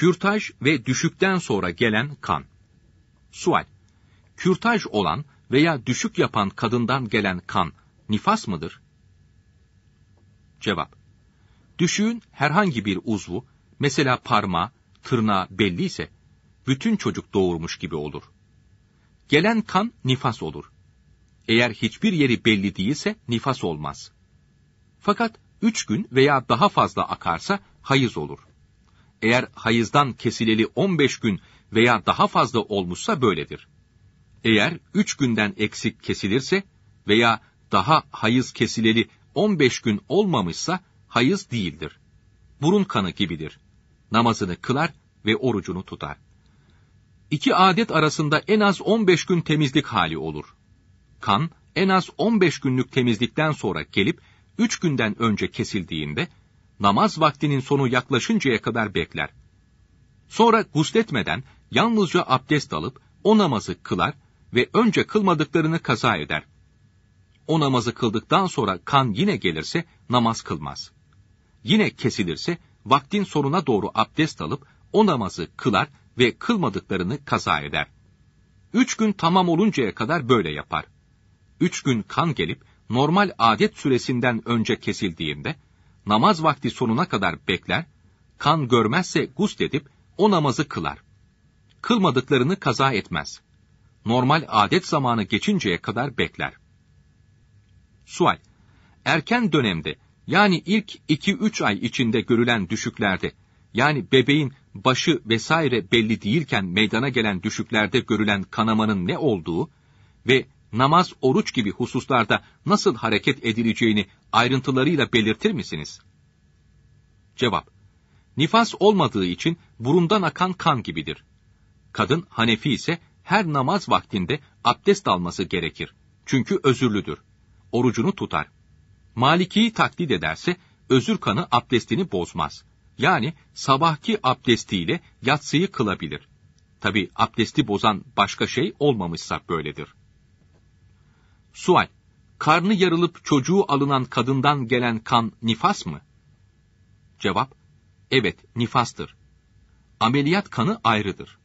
Kürtaj ve düşükten sonra gelen kan. Sual. Kürtaj olan veya düşük yapan kadından gelen kan nifas mıdır? Cevap. Düşüğün herhangi bir uzvu, mesela parmağı, tırnağı belli ise, bütün çocuk doğurmuş gibi olur. Gelen kan nifas olur. Eğer hiçbir yeri belli değilse nifas olmaz. Fakat üç gün veya daha fazla akarsa hayız olur eğer hayızdan kesileli 15 gün veya daha fazla olmuşsa böyledir. Eğer 3 günden eksik kesilirse veya daha hayız kesileli 15 gün olmamışsa hayız değildir. Burun kanı gibidir. Namazını kılar ve orucunu tutar. İki adet arasında en az 15 gün temizlik hali olur. Kan en az 15 günlük temizlikten sonra gelip 3 günden önce kesildiğinde namaz vaktinin sonu yaklaşıncaya kadar bekler. Sonra gusletmeden yalnızca abdest alıp o namazı kılar ve önce kılmadıklarını kaza eder. O namazı kıldıktan sonra kan yine gelirse namaz kılmaz. Yine kesilirse vaktin sonuna doğru abdest alıp o namazı kılar ve kılmadıklarını kaza eder. Üç gün tamam oluncaya kadar böyle yapar. Üç gün kan gelip normal adet süresinden önce kesildiğinde namaz vakti sonuna kadar bekler, kan görmezse gusledip o namazı kılar. Kılmadıklarını kaza etmez. Normal adet zamanı geçinceye kadar bekler. Sual. Erken dönemde yani ilk 2-3 ay içinde görülen düşüklerde yani bebeğin başı vesaire belli değilken meydana gelen düşüklerde görülen kanamanın ne olduğu ve namaz, oruç gibi hususlarda nasıl hareket edileceğini ayrıntılarıyla belirtir misiniz? Cevap Nifas olmadığı için burundan akan kan gibidir. Kadın Hanefi ise her namaz vaktinde abdest alması gerekir. Çünkü özürlüdür. Orucunu tutar. Maliki'yi taklit ederse özür kanı abdestini bozmaz. Yani sabahki abdestiyle yatsıyı kılabilir. Tabi abdesti bozan başka şey olmamışsa böyledir. Sual, karnı yarılıp çocuğu alınan kadından gelen kan nifas mı? Cevap, evet nifastır. Ameliyat kanı ayrıdır.